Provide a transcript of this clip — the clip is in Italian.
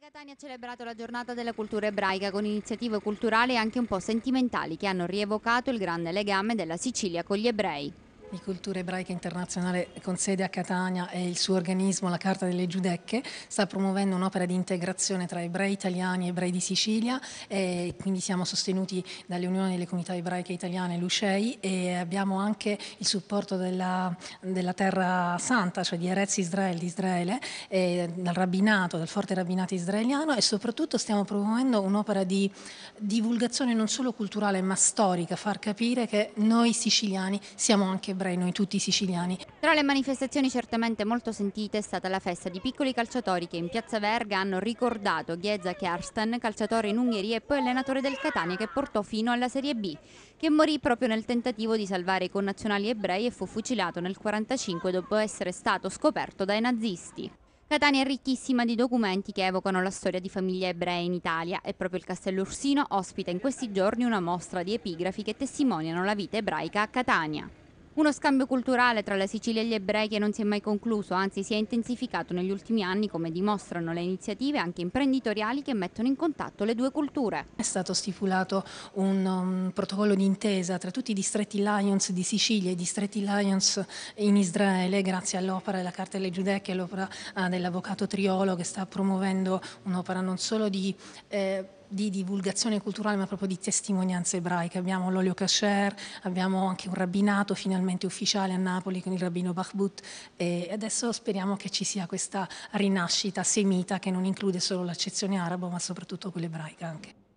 Catania ha celebrato la giornata della cultura ebraica con iniziative culturali anche un po' sentimentali che hanno rievocato il grande legame della Sicilia con gli ebrei di cultura ebraica internazionale con sede a Catania e il suo organismo, la Carta delle Giudecche, sta promuovendo un'opera di integrazione tra ebrei italiani e ebrei di Sicilia e quindi siamo sostenuti dalle Unioni delle Comunità Ebraiche Italiane, l'UCEI, e abbiamo anche il supporto della, della Terra Santa, cioè di Erez Israel, di Israele, dal rabbinato, dal forte rabbinato israeliano e soprattutto stiamo promuovendo un'opera di divulgazione non solo culturale ma storica, far capire che noi siciliani siamo anche ebrei, noi tutti siciliani. Tra le manifestazioni certamente molto sentite è stata la festa di piccoli calciatori che in Piazza Verga hanno ricordato Ghezza Kersten, calciatore in Ungheria e poi allenatore del Catania che portò fino alla Serie B, che morì proprio nel tentativo di salvare i connazionali ebrei e fu fucilato nel 1945 dopo essere stato scoperto dai nazisti. Catania è ricchissima di documenti che evocano la storia di famiglie ebree in Italia e proprio il Castello Ursino ospita in questi giorni una mostra di epigrafi che testimoniano la vita ebraica a Catania. Uno scambio culturale tra la Sicilia e gli ebrei che non si è mai concluso, anzi si è intensificato negli ultimi anni come dimostrano le iniziative anche imprenditoriali che mettono in contatto le due culture. È stato stipulato un um, protocollo d'intesa tra tutti i distretti Lions di Sicilia e i distretti Lions in Israele grazie all'opera della Cartelle Giudecche e all'opera uh, ah, dell'avvocato Triolo che sta promuovendo un'opera non solo di... Eh, di divulgazione culturale, ma proprio di testimonianze ebraiche. Abbiamo l'olio kasher, abbiamo anche un rabbinato finalmente ufficiale a Napoli con il rabbino Bachbut e adesso speriamo che ci sia questa rinascita semita che non include solo l'accezione arabo, ma soprattutto quella ebraica anche.